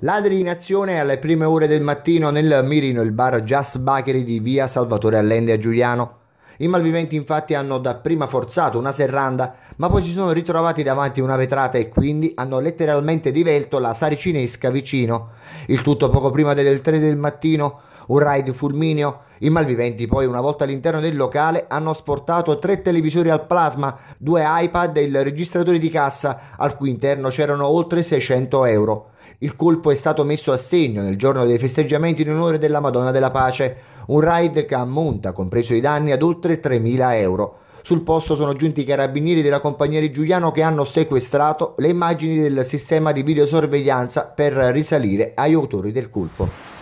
Ladri in azione alle prime ore del mattino nel mirino il bar Jazz Bakery di via Salvatore Allende a Giuliano. I malviventi infatti hanno dapprima forzato una serranda, ma poi si sono ritrovati davanti una vetrata e quindi hanno letteralmente divelto la saricinesca vicino. Il tutto poco prima delle 3 del mattino, un raid fulmineo. I malviventi poi una volta all'interno del locale hanno sportato tre televisori al plasma, due iPad e il registratore di cassa, al cui interno c'erano oltre 600 euro. Il colpo è stato messo a segno nel giorno dei festeggiamenti in onore della Madonna della Pace, un raid che ammonta, compreso i danni, ad oltre 3.000 euro. Sul posto sono giunti i carabinieri della compagnia di Giuliano che hanno sequestrato le immagini del sistema di videosorveglianza per risalire agli autori del colpo.